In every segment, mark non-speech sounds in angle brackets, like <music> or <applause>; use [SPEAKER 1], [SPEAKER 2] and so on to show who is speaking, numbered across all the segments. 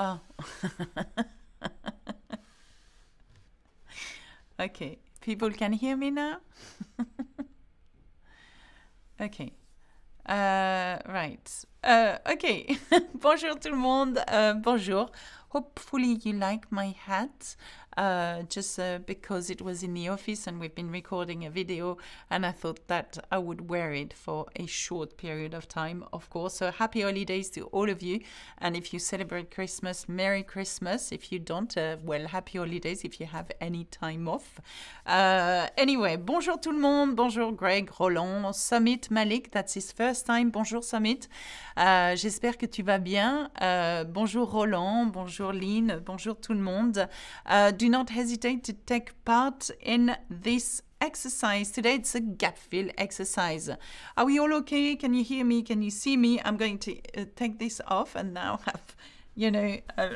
[SPEAKER 1] Oh. <laughs> okay. People can hear me now? <laughs> okay. Uh, right. Uh, okay. <laughs> bonjour tout le monde. Uh, bonjour. Hopefully you like my hat. Uh, just uh, because it was in the office and we've been recording a video, and I thought that I would wear it for a short period of time, of course. So happy holidays to all of you, and if you celebrate Christmas, Merry Christmas. If you don't, uh, well, happy holidays if you have any time off. Uh, anyway, bonjour tout le monde, bonjour Greg, Roland, Summit, Malik, that's his first time. Bonjour Summit, uh, j'espère que tu vas bien. bonjour Roland, bonjour Lynn, bonjour tout le monde. do do not hesitate to take part in this exercise. Today it's a gap fill exercise. Are we all okay? Can you hear me? Can you see me? I'm going to uh, take this off and now have, you know, uh,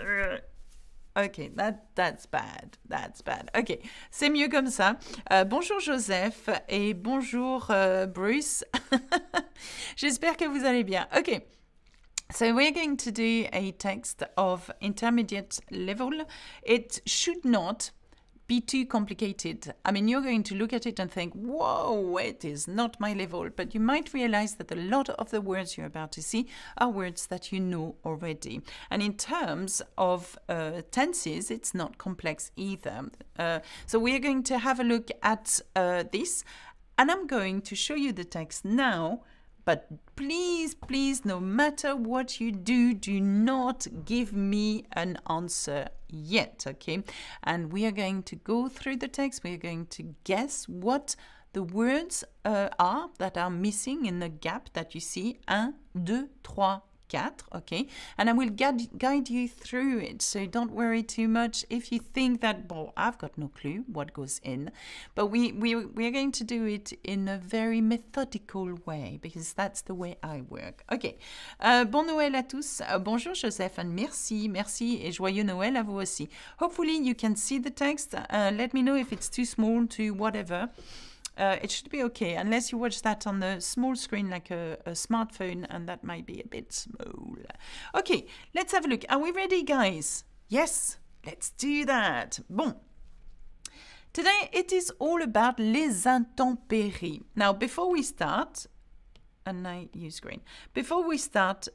[SPEAKER 1] that, that's bad, that's bad. Okay. c'est mieux comme ça. Euh, bonjour Joseph et bonjour euh, Bruce. <laughs> J'espère que vous allez bien. Okay. So we're going to do a text of intermediate level. It should not be too complicated. I mean, you're going to look at it and think, whoa, it is not my level. But you might realize that a lot of the words you're about to see are words that you know already. And in terms of uh, tenses, it's not complex either. Uh, so we're going to have a look at uh, this. And I'm going to show you the text now but please, please, no matter what you do, do not give me an answer yet, okay? And we are going to go through the text, we are going to guess what the words uh, are that are missing in the gap that you see. Un, deux, trois, 4, okay? And I will guide you through it, so don't worry too much if you think that, well, I've got no clue what goes in. But we, we, we are going to do it in a very methodical way, because that's the way I work. Okay, uh, bon Noël à tous. Uh, bonjour Joseph and merci, merci et joyeux Noël à vous aussi. Hopefully you can see the text. Uh, let me know if it's too small, too whatever uh, it should be okay unless you watch that on the small screen like a, a, smartphone and that might be a bit small okay let's have a look are we ready guys yes let's do that bon today it is all about les intempéries now before we start and I use green before we start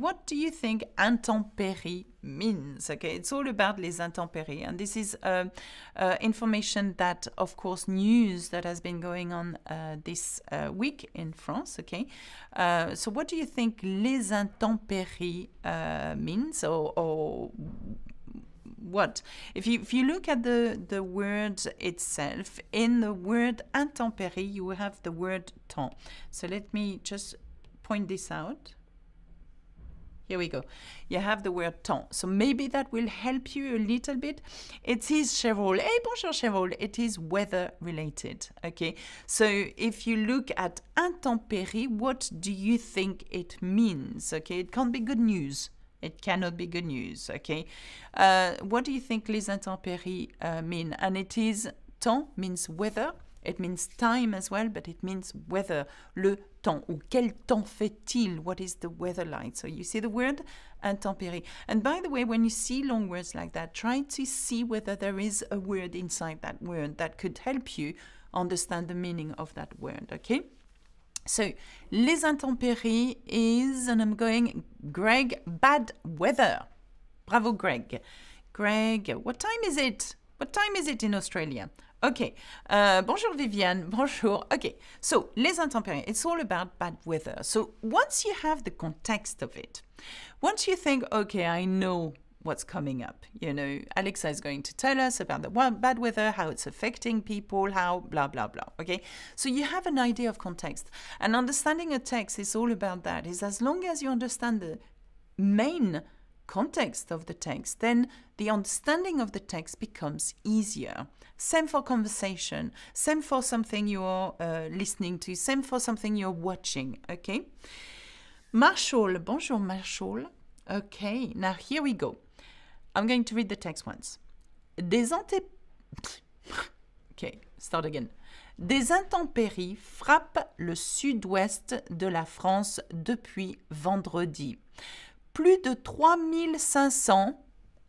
[SPEAKER 1] what do you think intempéries means? Okay, it's all about les intempéries, and this is uh, uh, information that, of course, news that has been going on uh, this uh, week in France. Okay, uh, so what do you think les intempéries uh, means, or, or what if you if you look at the the word itself in the word intempérie you have the word temps so let me just point this out here we go. You have the word temps. So maybe that will help you a little bit. It is cheval. Hey, bonjour cheval. It is weather related. Okay. So if you look at intempérie, what do you think it means? Okay. It can't be good news. It cannot be good news. Okay. Uh, what do you think les intempéries uh, mean? And it is temps means weather. It means time as well, but it means weather, le temps, ou quel temps fait-il? What is the weather like? So you see the word intempérie. And by the way, when you see long words like that, try to see whether there is a word inside that word that could help you understand the meaning of that word, okay? So, les intempéries is, and I'm going, Greg, bad weather. Bravo, Greg. Greg, what time is it? What time is it in Australia? Okay. Uh, bonjour, Viviane. <laughs> Bonjour. Okay. So, les intempéries, it's all about bad weather. So, once you have the context of it, once you think, okay, I know what's coming up, you know, Alexa is going to tell us about the bad weather, how it's affecting people, how blah, blah, blah. Okay. So, you have an idea of context. And understanding a text is all about that, is as long as you understand the main context of the text, then the understanding of the text becomes easier. Same for conversation, same for something you're uh, listening to, same for something you're watching, okay? Marshall, bonjour Marshall. Okay, now here we go. I'm going to read the text once. <laughs> start again. Des intempéries frappent le sud-ouest de la France depuis vendredi. Plus de 3500,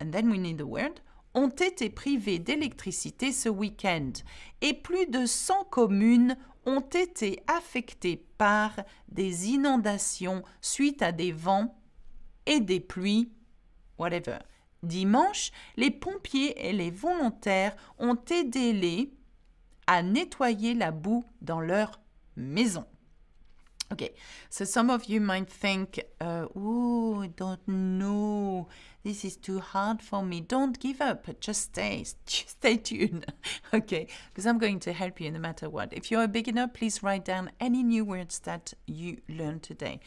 [SPEAKER 1] and then we need the word, ont été privés d'électricité ce week-end et plus de 100 communes ont été affectées par des inondations suite à des vents et des pluies, whatever. Dimanche, les pompiers et les volontaires ont aidé les à nettoyer la boue dans leur maison. Okay, so some of you might think, uh, "Oh, I don't know. This is too hard for me." Don't give up. Just stay, <laughs> just stay tuned. <laughs> okay, because I'm going to help you no matter what. If you're a beginner, please write down any new words that you learned today.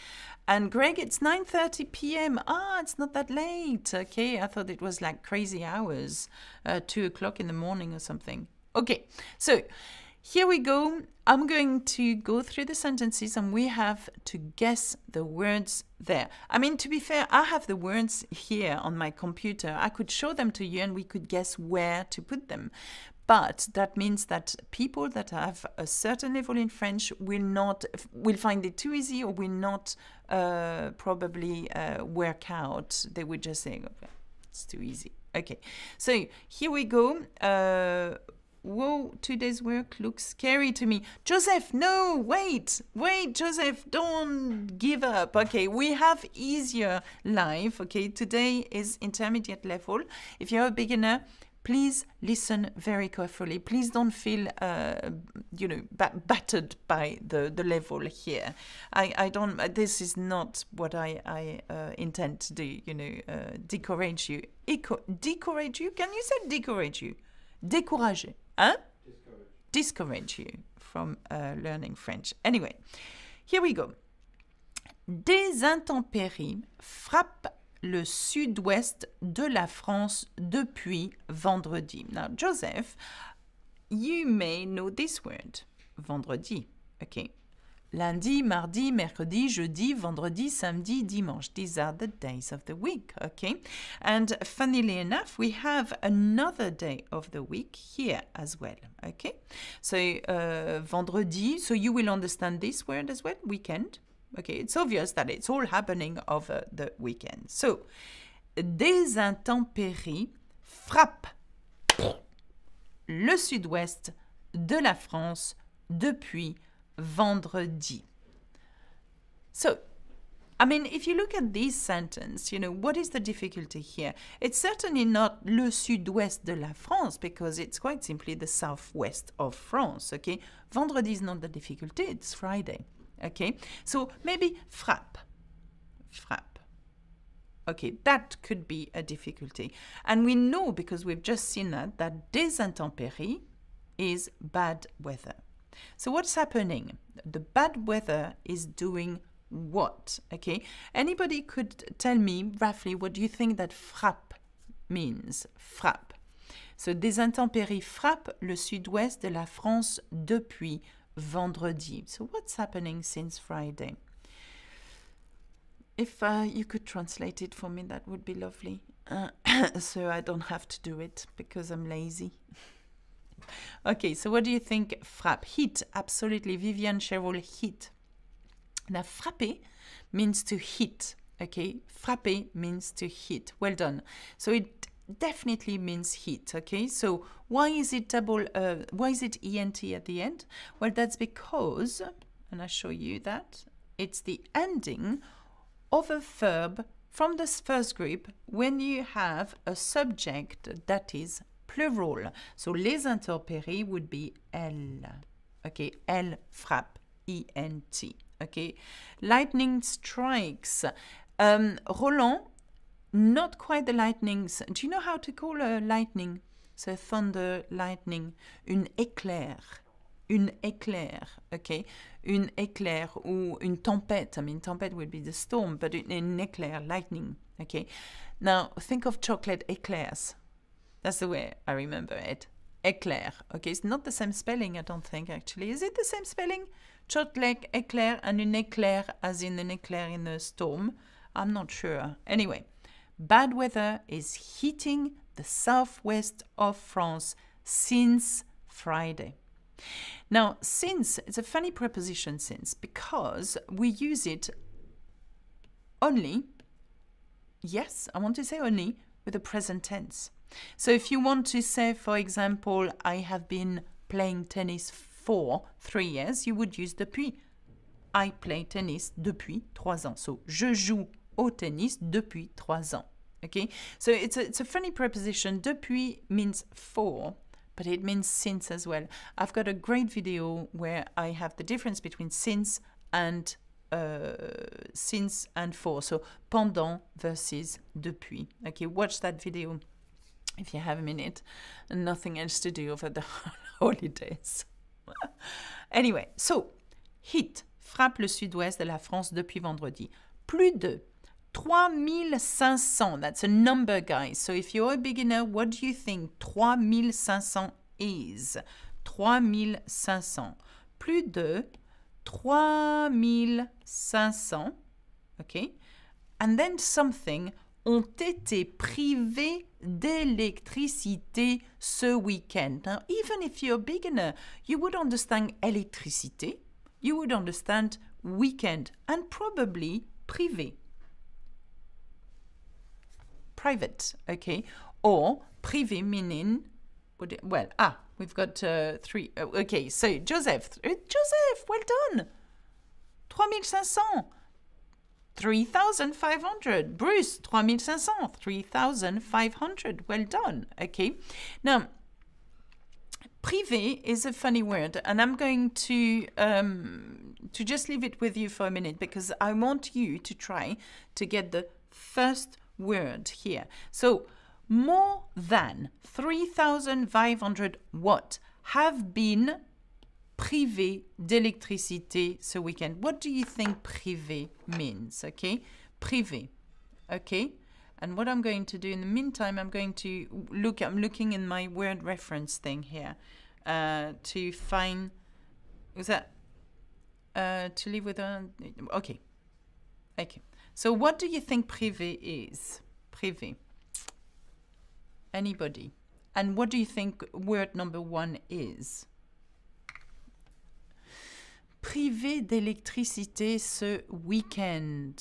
[SPEAKER 1] And Greg, it's 9:30 p.m. Ah, it's not that late. Okay, I thought it was like crazy hours, uh, two o'clock in the morning or something. Okay, so. Here we go. I'm going to go through the sentences and we have to guess the words there. I mean, to be fair, I have the words here on my computer. I could show them to you and we could guess where to put them. But that means that people that have a certain level in French will not will find it too easy or will not uh, probably uh, work out. They would just say, okay, it's too easy. Okay, so here we go. Uh, Whoa, today's work looks scary to me. Joseph, no, wait, wait, Joseph, don't give up. Okay, we have easier life. Okay, today is intermediate level. If you're a beginner, please listen very carefully. Please don't feel, uh, you know, bat battered by the, the level here. I, I don't, uh, this is not what I, I uh, intend to do, you know, uh, discourage you. Eco- decourage you? Can you say decourage you? Décourager. Discourage. Discourage you from uh, learning French. Anyway, here we go. Des intempéries frappent le sud-ouest de la France depuis vendredi. Now, Joseph, you may know this word, vendredi. Okay, lundi, mardi, mercredi, jeudi, vendredi, samedi, dimanche. These are the days of the week, okay? And funnily enough, we have another day of the week here as well, okay? So, uh, vendredi, so you will understand this word as well, weekend. Okay, it's obvious that it's all happening over the weekend. So, des intempéries frappent le sud-ouest de la France depuis vendredi. So, I mean, if you look at this sentence, you know, what is the difficulty here? It's certainly not le sud-ouest de la France because it's quite simply the southwest of France, okay? Vendredi is not the difficulty, it's Friday, okay? So maybe frappe, frappe. Okay, that could be a difficulty. And we know because we've just seen that, that des intempéries is bad weather. So what's happening? The bad weather is doing what? Okay, anybody could tell me roughly what do you think that frappe means? Frappe. So des intempéries frappent le sud-ouest de la France depuis vendredi. So what's happening since Friday? If uh, you could translate it for me, that would be lovely. Uh, <coughs> so I don't have to do it because I'm lazy. <laughs> Okay, so what do you think frappe? Hit, absolutely. Vivian Cheryl hit. Now, frappe means to hit. Okay, frappe means to hit. Well done. So it definitely means hit. Okay, so why is it double? Uh, why is it ent at the end? Well, that's because, and I show you that it's the ending of a verb from this first group when you have a subject that is plural. So les intempéries would be elle. OK, elle frappe. E-N-T. Lightning strikes. Um, Roland, not quite the lightnings. Do you know how to call a lightning? So thunder, lightning. Une éclair. Une éclair. OK. Une éclair ou une tempête. I mean, tempête would be the storm, but une éclair, lightning. okay. Now, think of chocolate éclairs. That's the way I remember it. Eclair. Okay, it's not the same spelling, I don't think, actually. Is it the same spelling? Chotlek, éclair, and an éclair as in an éclair in a storm. I'm not sure. Anyway, bad weather is hitting the southwest of France since Friday. Now, since, it's a funny preposition since, because we use it only, yes, I want to say only, with the present tense. So if you want to say, for example, I have been playing tennis for three years, you would use depuis. I play tennis depuis trois ans. So je joue au tennis depuis trois ans. Okay, so it's a, it's a funny preposition. Depuis means for, but it means since as well. I've got a great video where I have the difference between since and uh, since and for. So pendant versus depuis. Okay, watch that video. if you have a minute and nothing else to do over the <laughs> holidays. anyway, so heat frappe le sud-ouest de la France depuis vendredi. Plus de 3500. That's a number, guys. So if you're a beginner, what do you think 3500 is? 3500. Plus de 3500. Okay? And then something ont été privés d'électricité ce week-end. Now, even if you're a beginner, you would understand électricité, you would understand weekend, and probably privé. Private, okay? Or privé meaning, well, ah, we've got uh, three. Oh, okay, so Joseph, uh, Joseph, well done. 3500. 3,500. Bruce, 3,500. 3,500. Well done. Okay. Now, privé is a funny word, and I'm going to um, to just leave it with you for a minute because I want you to try to get the first word here. So, more than 3,500 what have been privé d'électricité ce week-end. What do you think privé means? Okay, privé. Okay, and what I'm going to do in the meantime, I'm going to look. I'm looking in my word reference thing here uh, to find. Was that uh, to live with a? Okay, okay. So what do you think privé is? Privé. Anybody. And what do you think word number one is? privé d'électricité ce week-end.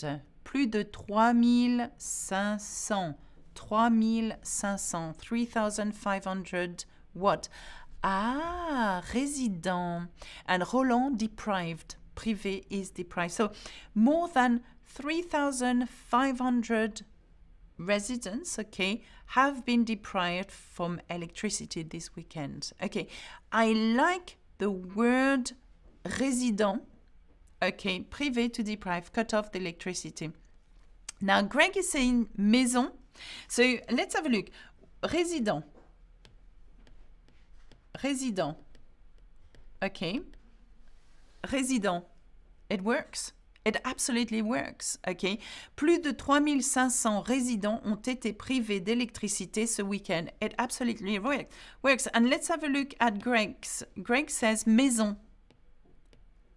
[SPEAKER 1] Plus de 3500, 3500, 3500 watts. Ah, résident. And Roland deprived. Privé is deprived. So more than 3,500 residents, okay, have been deprived from electricity this weekend. Okay, I like the word Résident, ok, privé to deprive, cut off the electricity. Now, Greg is saying maison. So let's have a look. Resident. Resident. Okay. Resident. It works. It absolutely works. Okay. Plus de 3500 résidents ont été privés d'électricité ce week-end. It absolutely works. And let's have a look at Greg's. Greg says maison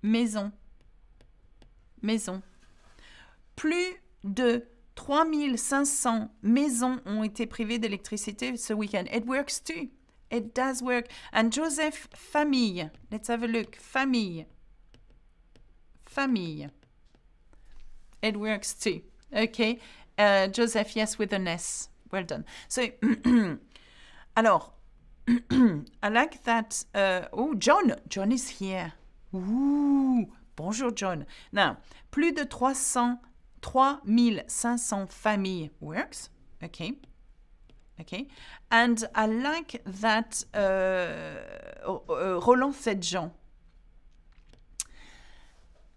[SPEAKER 1] maison, maison. Plus de 3500 maisons ont été privées d'électricité ce week-end. It works too. It does work. And Joseph Famille. Let's have a look. Famille. Famille. It works too. Okay. Uh, Joseph, yes, with an S. Well done. So, <clears throat> alors, <clears throat> I like that. Uh, oh, John. John is here. Ouh, bonjour John. Now, plus de 300, 3500 family works. Okay. Okay. And I like that uh, uh, uh, Roland said Jean.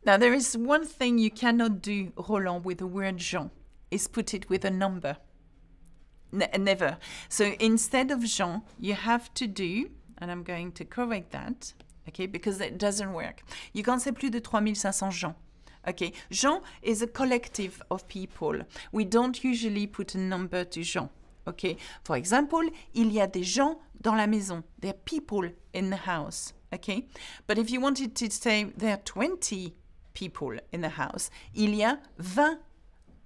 [SPEAKER 1] Now, there is one thing you cannot do, Roland, with the word Jean, is put it with a number. Ne never. So instead of Jean, you have to do, and I'm going to correct that. okay, because it doesn't work. You can't say plus de 3500 gens. Okay, gens is a collective of people. We don't usually put a number to gens. Okay, for example, il y a des gens dans la maison. There are people in the house. Okay, but if you wanted to say there are 20 people in the house, il y a 20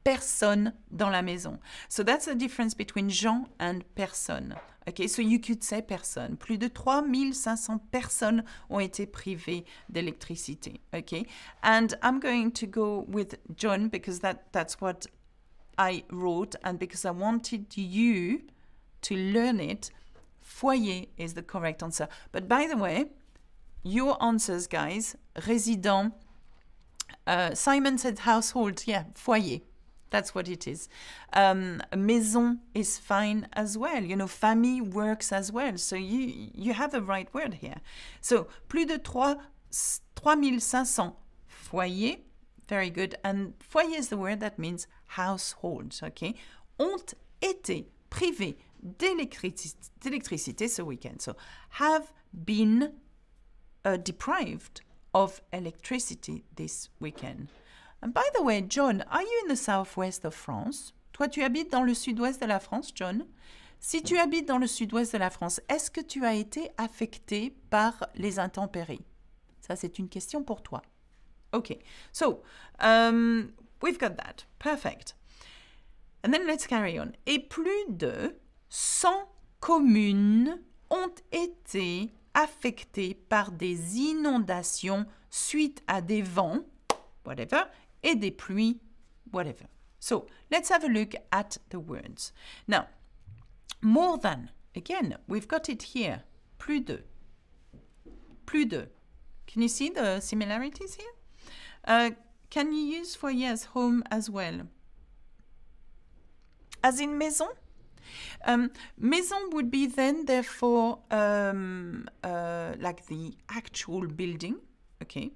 [SPEAKER 1] personnes dans la maison. So that's the difference between gens and personne. OK, so you could say personne. Plus de 3500 personnes ont été privées d'électricité. OK, and I'm going to go with John because that, that's what I wrote and because I wanted you to learn it. Foyer is the correct answer. But by the way, your answers, guys, résident, uh, Simon said household, yeah, foyer. That's what it is. Um, maison is fine as well. You know, famille works as well. So you you have the right word here. So plus de 3500 foyers. Very good. And foyer is the word that means households. Okay. Ont été privés d'électricité ce weekend. So have been uh, deprived of electricity this weekend. by the way, John, are you in the southwest of France? Toi, tu habites dans le sud-ouest de la France, John. Si tu habites dans le sud-ouest de la France, est-ce que tu as été affecté par les intempéries Ça, c'est une question pour toi. OK. So, um, we've got that. Perfect. And then let's carry on. Et plus de 100 communes ont été affectées par des inondations suite à des vents, whatever, et des pluies, whatever. So let's have a look at the words. Now, more than, again, we've got it here, plus de, plus de. Can you see the similarities here? Uh, can you use for yes home as well? As in maison? Um, maison would be then, therefore, um, uh, like the actual building, okay?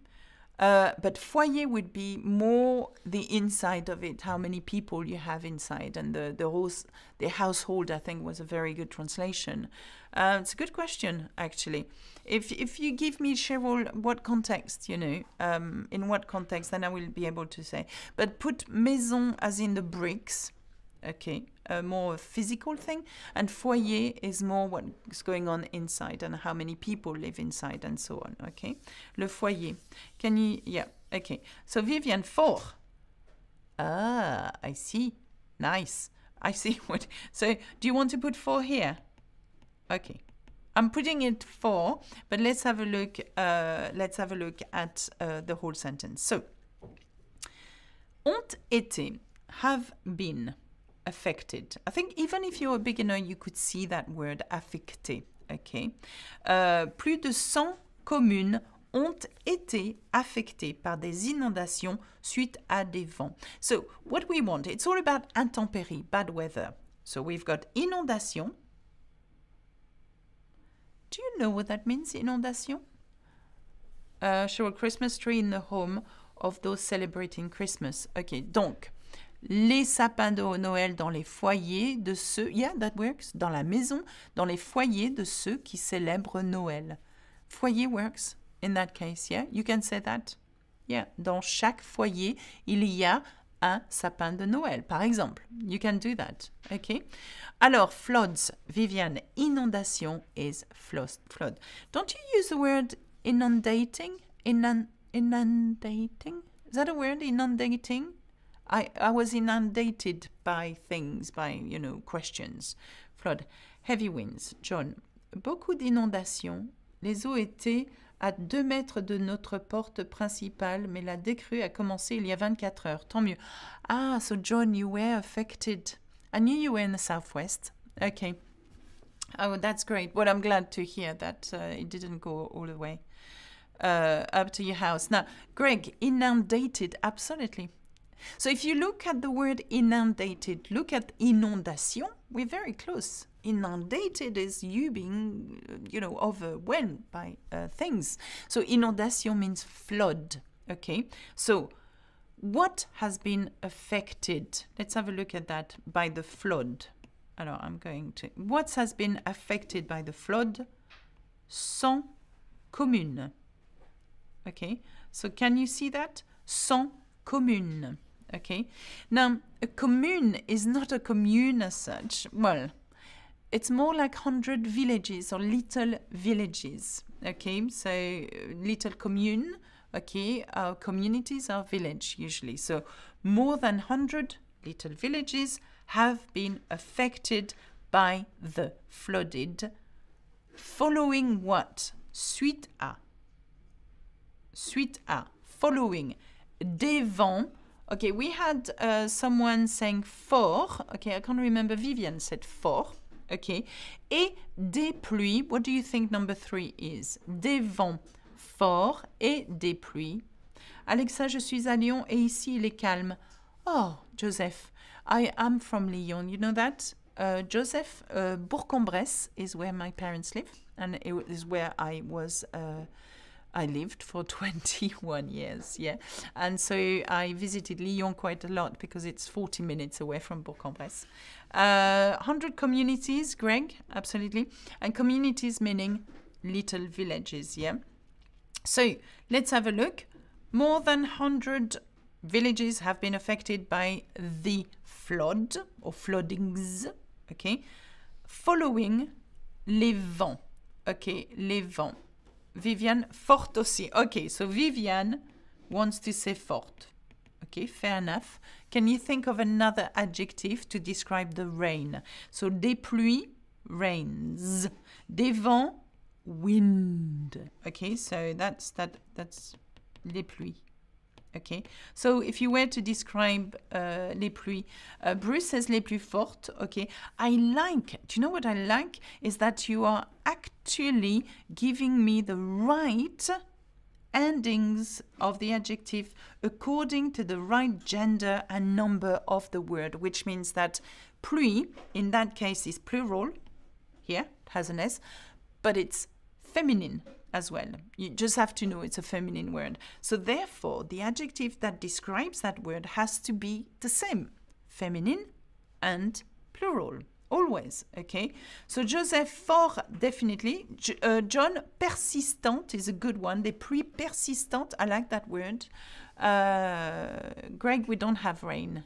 [SPEAKER 1] Uh, but foyer would be more the inside of it, how many people you have inside, and the the, house, the household. I think was a very good translation. Uh, it's a good question actually. If if you give me Cheryl, what context you know, um, in what context, then I will be able to say. But put maison as in the bricks, okay, a more physical thing, and foyer is more what's going on inside and how many people live inside and so on. Okay, le foyer. Can you? Yeah. Okay. So Vivian four. Ah, I see. Nice. I see <laughs> what. So do you want to put four here? Okay. I'm putting it four, but let's have a look. Uh, let's have a look at uh, the whole sentence. So, ont été, have been affected. I think even if you're a beginner, you could see that word affecté. Okay. Euh, plus de 100 communes ont été affectées par des inondations suite à des vents. So, what we want, it's all about intempéries, bad weather. So, we've got inondation. Do you know what that means, inondation? Uh, show a Christmas tree in the home of those celebrating Christmas. Okay, donc, les sapins de Noël dans les foyers de ceux, yeah, that works, dans la maison, dans les foyers de ceux qui célèbrent Noël. Foyer works in that case, yeah? You can say that. Yeah. Dans chaque foyer, il y a un sapin de Noël, par exemple. You can do that. okay? Alors, floods, Viviane, inondation is flood. Don't you use the word inundating? inundating? Is that a word, inundating? I, I was inundated by things, by, you know, questions. Flood. Heavy winds. John. Beaucoup d'inondations. Les eaux étaient à deux mètres de notre porte principale, mais la décrue a commencé il y a 24 heures. Tant mieux. Ah, so John, you were affected. I knew you were in the southwest. Okay. Oh, that's great. Well, I'm glad to hear that uh, it didn't go all the way uh, up to your house. Now, Greg, inundated, absolutely. So if you look at the word inundated, look at inondation, we're very close. Inundated is you being, you know, overwhelmed by uh, things. So inundation means flood, okay? So what has been affected? Let's have a look at that by the flood. Alors, I'm going to. What has been affected by the flood? Sans commune. Okay, so can you see that? Sans commune. Okay. Now, a commune is not a commune as such. Well, it's more like 100 villages or little villages. Okay. So, little commune. Okay. Our communities are village usually. So, more than 100 little villages have been affected by the flooded. Following what? Suite à. Suite à. Following. devant. Okay, we had uh, someone saying fort, Okay, I can't remember. Vivian said fort, Okay. Et des pluies. What do you think number three is? Des vents forts et des pluies. Alexa, je suis à Lyon et ici il est calme. Oh, Joseph, I am from Lyon. You know that? Uh, Joseph, uh, Bourg-en-Bresse is where my parents live and it is where I was. Uh, I lived for <laughs> 21 years, yeah. And so I visited Lyon quite a lot because it's 40 minutes away from Bourg-en-Bresse. Uh, 100 communities, Greg, absolutely. And communities meaning little villages, yeah. So let's have a look. More than 100 villages have been affected by the flood or floodings, okay, following les vents, okay, les vents. Vivian forte aussi. Okay, so Vivian wants to say forte. Okay, fair enough. Can you think of another adjective to describe the rain? So des pluies, rains. Des vents, wind. Okay, so that's that. That's les pluies. Okay, so if you were to describe uh, les pluies, uh, Bruce says les pluies fortes. Okay, I like. Do you know what I like is that you are actually giving me the right endings of the adjective according to the right gender and number of the word, which means that pluie in that case is plural. Here it has an s, but it's feminine as well. You just have to know it's a feminine word. So therefore, the adjective that describes that word has to be the same, feminine and plural, always, okay? So Joseph fort, definitely. J uh, John persistent is a good one. They pre-persistent, I like that word. Uh, Greg, we don't have rain.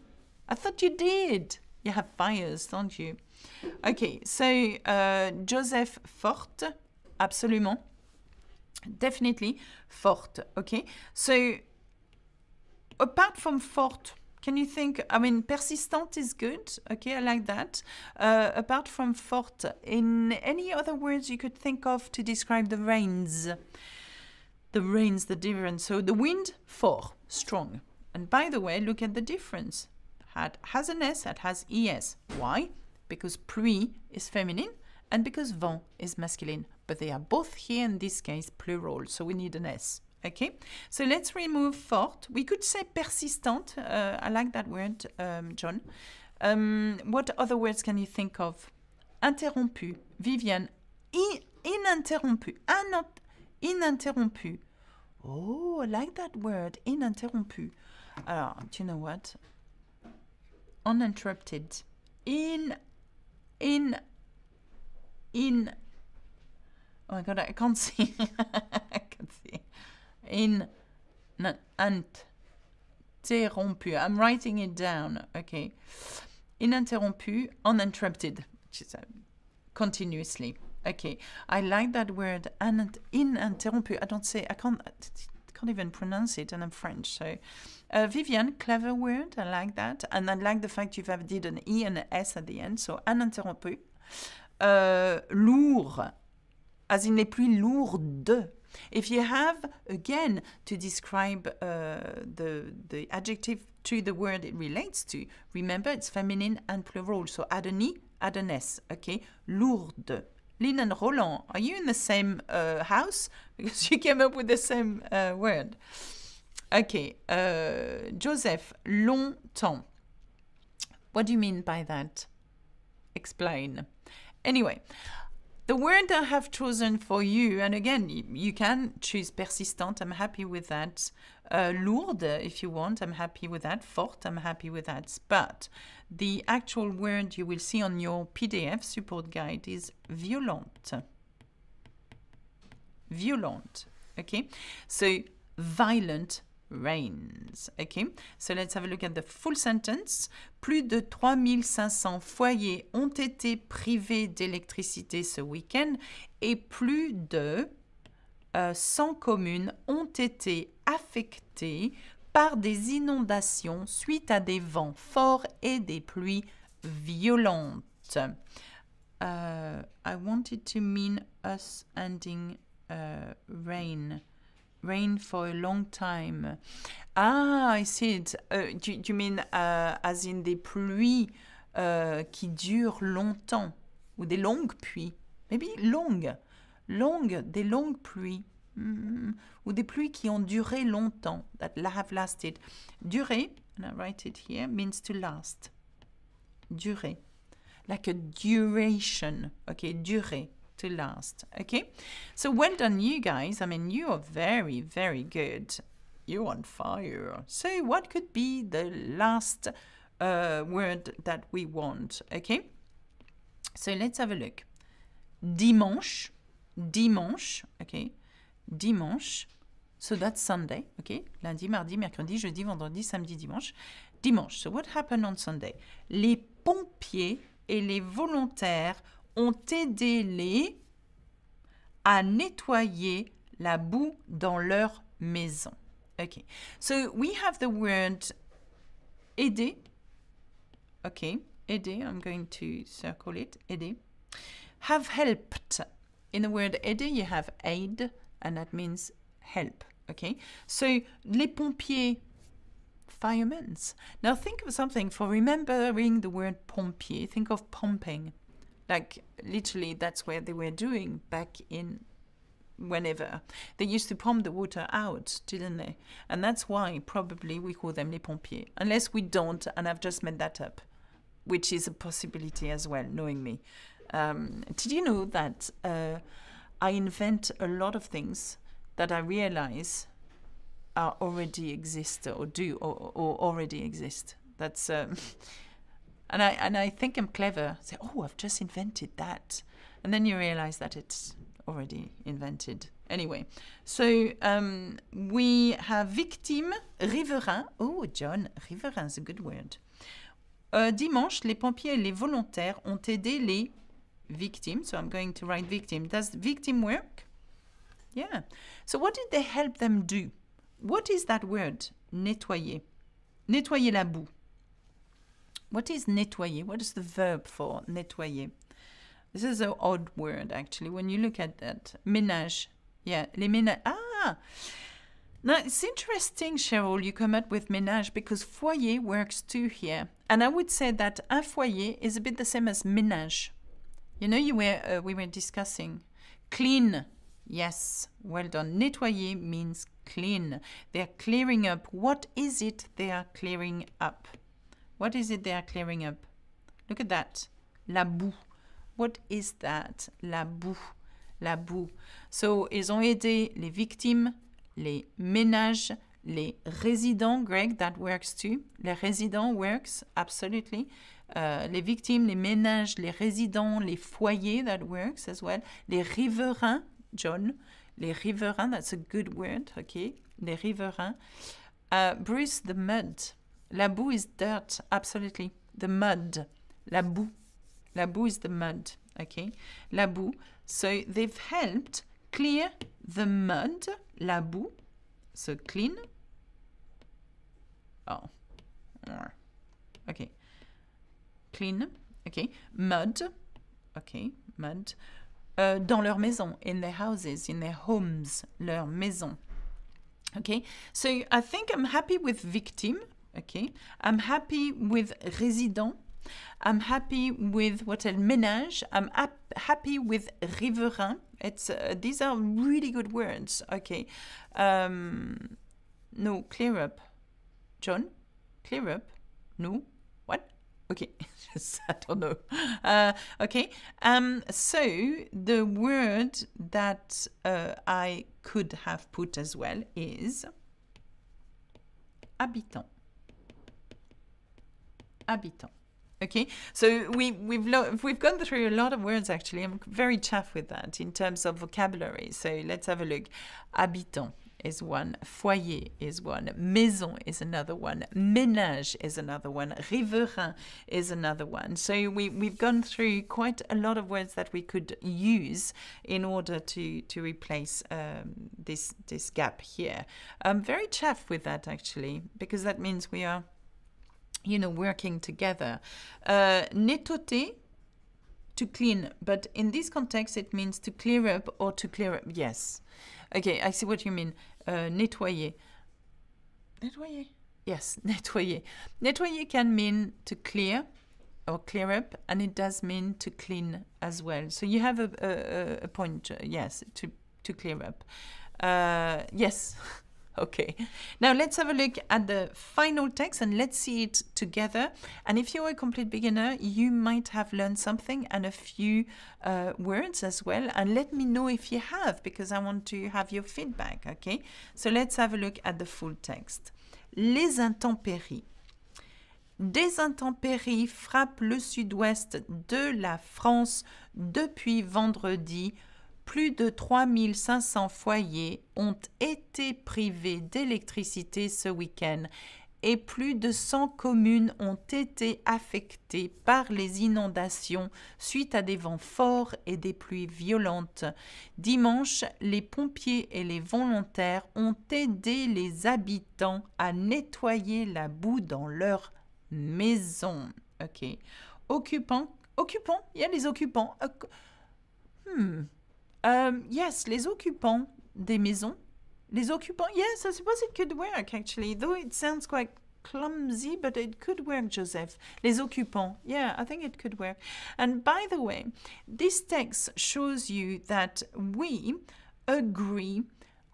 [SPEAKER 1] I thought you did. You have fires, don't you? Okay, so uh, Joseph Fort, absolument. Definitely fort, okay? So apart from fort, can you think, I mean, persistent is good, okay, I like that. Uh, apart from fort, in any other words you could think of to describe the rains? The rains, the difference. So the wind, fort, strong. And by the way, look at the difference. Had has an S, That has ES. Why? Because pluie is feminine and because vent is masculine but they are both here in this case plural, so we need an S. Okay, so let's remove fort. We could say persistent. Uh, I like that word, um, John. Um, what other words can you think of? Interrompu, Vivian. I ininterrompu, in ah, ininterrompu. Oh, I like that word, ininterrompu. Alors, ah, do you know what? Uninterrupted. In, in, in Oh my god, I can't <laughs> see. I can not see. In interrompu. I'm writing it down. Okay. in interrompu, uninterrupted, which is uh, continuously. Okay. I like that word. And interrompu, I don't say. I can't. I can't even pronounce it, and I'm French. So, uh, Vivian, clever word. I like that, and I like the fact you've added an e and an s at the end. So uninterrompu. Uh, lourd as in les pluies lourdes. If you have, again, to describe uh, the, the adjective to the word it relates to, remember it's feminine and plural. So add an E, add an S, okay? Lourde. Lynn and Roland, are you in the same uh, house? <laughs> Because you came up with the same uh, word. Okay, uh, Joseph, longtemps. What do you mean by that? Explain. Anyway, the word I have chosen for you, and again, you, can choose persistent. I'm happy with that. Uh, lourde, if you want, I'm happy with that. Fort, I'm happy with that. But the actual word you will see on your PDF support guide is violent. Violent. Okay, so violent rains. Okay, so let's have a look at the full sentence. Plus de 3500 foyers ont été privés d'électricité ce week-end et plus de 100 euh, communes ont été affectées par des inondations suite à des vents forts et des pluies violentes. Euh, I wanted to mean us ending euh, rain rain for a long time. Ah, I see it. do, euh, you mean euh, as in des pluies euh, qui durent longtemps ou des longues pluies? Maybe longues, longues, des longues pluies. Mm-hmm. ou des pluies qui ont duré longtemps, that have lasted. Durée, and I write it here, means to last. Durée. Like a duration, Okay, durée last. Okay, so well done, you guys. I mean, you are very, very good. You're on fire. So what could be the last uh, word that we want? Okay, so let's have a look. Dimanche, dimanche, okay, dimanche. So that's Sunday, okay? Lundi, mardi, mercredi, jeudi, vendredi, samedi, dimanche. Dimanche. So what happened on Sunday? Les pompiers et les volontaires ont aidé les à nettoyer la boue dans leur maison. Okay, so we have the word aider. Okay, aider, I'm going to circle it, aider. Have helped. In the word aider, you have aid, and that means help. Okay, so les pompiers, firemen. Now think of something for remembering the word pompier, think of pumping. Like literally, that's where they were doing back in whenever. They used to pump the water out, didn't they? And that's why probably we call them les pompiers, unless we don't, and I've just made that up, which is a possibility as well, knowing me. Um, did you know that uh, I invent a lot of things that I realize are already exist or do or, or already exist? That's. Um, <laughs> and I and I think I'm clever. Say, oh, I've just invented that, and then you realize that it's already invented. Anyway, so um, we have victim riverain. Oh, John, riverain is a good word. Uh, dimanche, les pompiers et les volontaires ont aidé les victimes. So I'm going to write victim. Does victim work? Yeah. So what did they help them do? What is that word? Nettoyer. Nettoyer la boue. What is nettoyer? What is the verb for nettoyer? This is an odd word, actually, when you look at that. Ménage. Yeah, les ménages. Ah! Now, it's interesting, Cheryl, you come up with ménage because foyer works too here. And I would say that un foyer is a bit the same as ménage. You know, you were, uh, we were discussing clean. Yes, well done. Nettoyer means clean. They're clearing up. What is it they are clearing up? What is it they are clearing up? Look at that. La boue. What is that? La boue. La boue. So, ils ont aidé les victimes, les ménages, les résidents, Greg, that works too. Les résidents works, absolutely. Euh, les victimes, les ménages, les résidents, les foyers, that works as well. Les riverains, John. Les riverains, that's a good word, okay. Les riverains. Euh, Bruce the Mud. La boue is dirt, absolutely. The mud. La boue. La boue is the mud. Okay. La boue. So they've helped clear the mud. La boue. So clean. Oh. Okay. Clean. Okay. Mud. Okay. Mud. Euh, dans leur maison. In their houses. In their homes. Leur maison. Okay. So I think I'm happy with victim. Okay. I'm happy with résident. I'm happy with what el ménage. I'm happy with riverain. It's uh, these are really good words. Okay. Um, no, clear up, John. Clear up. No. What? Okay. <laughs> I don't know. Uh, okay. Um, so the word that uh, I could have put as well is habitant habitant. Okay, so we, we've, we've gone through a lot of words actually. I'm very chuffed with that in terms of vocabulary. So let's have a look. Habitant is one, foyer is one, maison is another one, ménage is another one, riverain is another one. So we, we've gone through quite a lot of words that we could use in order to, to replace um, this, this gap here. I'm very chuffed with that actually, because that means we are you know, working together. Uh, to clean, but in this context, it means to clear up or to clear up. Yes. Okay, I see what you mean. Uh, nettoyer. Nettoyer? Yes, <laughs> nettoyer. Nettoyer can mean to clear or clear up, and it does mean to clean as well. So you have a, a, a point, yes, to, to clear up. Uh, yes. <laughs> <laughs> Okay, now let's have a look at the final text and let's see it together. And if you're a complete beginner, you might have learned something and a few uh, words as well. And let me know if you have, because I want to have your feedback, okay? So let's have a look at the full text. Les intempéries. Des intempéries frappent le sud-ouest de la France depuis vendredi, plus de 3500 foyers ont été privés d'électricité ce week-end et plus de 100 communes ont été affectées par les inondations suite à des vents forts et des pluies violentes. Dimanche, les pompiers et les volontaires ont aidé les habitants à nettoyer la boue dans leur maison. Ok. Occupants. Occupants. Il y a les occupants. Hmm. Um, yes, les occupants des maisons. Les occupants. Yes, I suppose it could work actually, though it sounds quite clumsy, but it could work, Joseph. Les occupants. Yeah, I think it could work. And by the way, this text shows you that we agree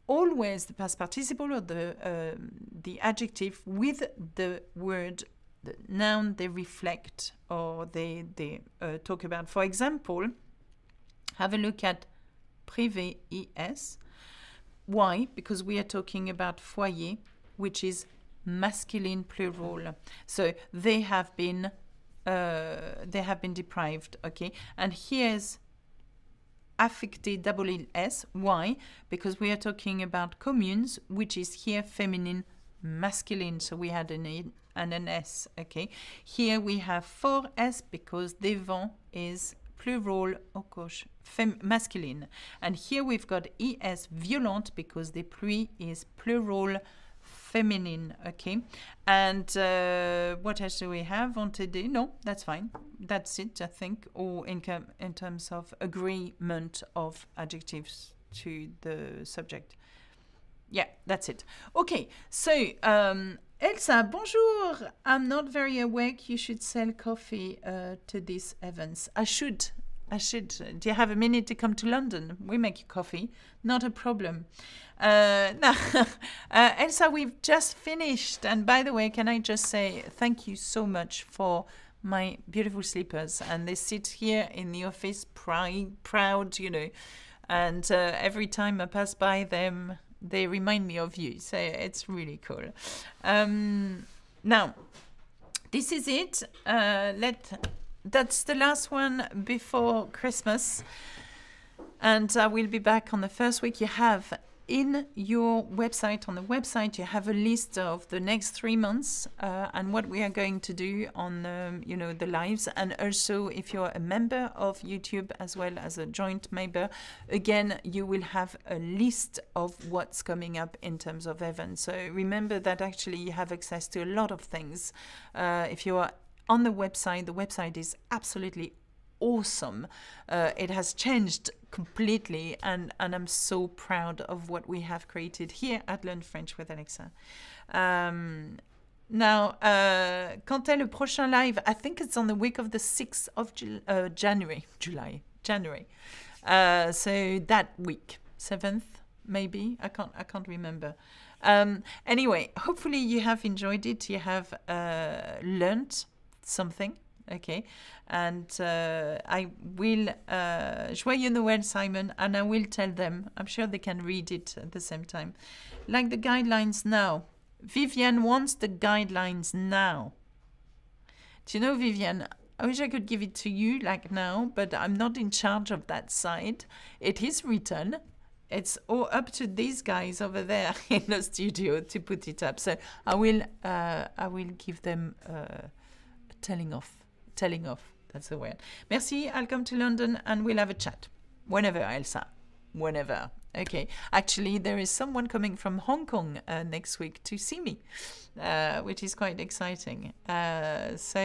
[SPEAKER 1] always the past participle or the uh, the adjective with the word the noun they reflect or they they uh, talk about. For example, have a look at privé ES. Why? Because we are talking about foyer, which is masculine plural. So they have been uh, they have been deprived. Okay, and here's affecté double s. Why? Because we are talking about communes, which is here feminine, masculine. So we had an e and an s. Okay, here we have four s because devant is plural, oh masculine. And here we've got es violente because the pluie is plural feminine, okay? And uh, what else do we have on today? No, that's fine. That's it, I think, or in, in terms of agreement of adjectives to the subject yeah that's it okay so um, Elsa, bonjour. I'm not very awake. You should sell coffee uh, to these events. I should. I should. Do you have a minute to come to London? We make you coffee. Not a problem. Uh, <laughs> no. uh, Elsa, we've just finished. And by the way, can I just say thank you so much for my beautiful slippers? And they sit here in the office, proud, proud you know. And uh, every time I pass by them, they remind me of you. So it's really cool. Um, now, this is it. Uh, let that's the last one before Christmas. And I will be back on the first week. You have in your website, on the website, you have a list of the next three months uh, and what we are going to do on, um, you know, the lives. And also, if you're a member of YouTube as well as a joint member, again, you will have a list of what's coming up in terms of events. So remember that actually you have access to a lot of things. Uh, if you are on the website. The website is absolutely awesome. Uh, it has changed completely, and, and I'm so proud of what we have created here at Learn French with Alexa. Um, now, uh, quand est le prochain live? I think it's on the week of the 6th of Ju uh, January, July, January. Uh, so that week, 7th maybe, I can't, I can't remember. Um, anyway, hopefully you have enjoyed it, you have uh, learned something Okay, and uh, I will uh, Joyeux Noël, Simon, and I will tell them. I'm sure they can read it at the same time. Like the guidelines now. Vivian wants the guidelines now. Do you know, Vivian? I wish I could give it to you like now, but I'm not in charge of that side. It is written. It's all up to these guys over there <laughs> in the studio to put it up. So I will, uh, I will give them uh, a telling off telling off. That's the word. Merci, I'll come to London and we'll have a chat. Whenever, Elsa. Whenever. Okay. Actually, there is someone coming from Hong Kong uh, next week to see me, uh, which is quite exciting. Uh, so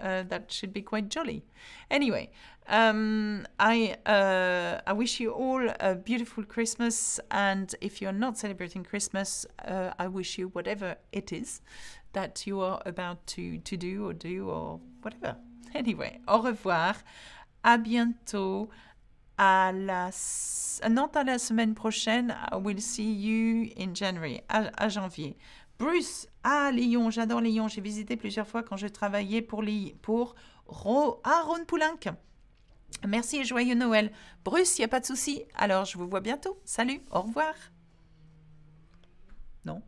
[SPEAKER 1] uh, that should be quite jolly. Anyway, um, I uh, I wish you all a beautiful Christmas, and if you're not celebrating Christmas, uh, I wish you whatever it is that you are about to to do or do or whatever. Anyway, au revoir. À bientôt. À la, non, à la semaine prochaine. I will see you in January, à, janvier. Bruce, à ah, Lyon, j'adore Lyon. J'ai visité plusieurs fois quand je travaillais pour, pour Ron Poulenc. Merci et joyeux Noël. Bruce, il n'y a pas de souci. Alors, je vous vois bientôt. Salut, au revoir. Non.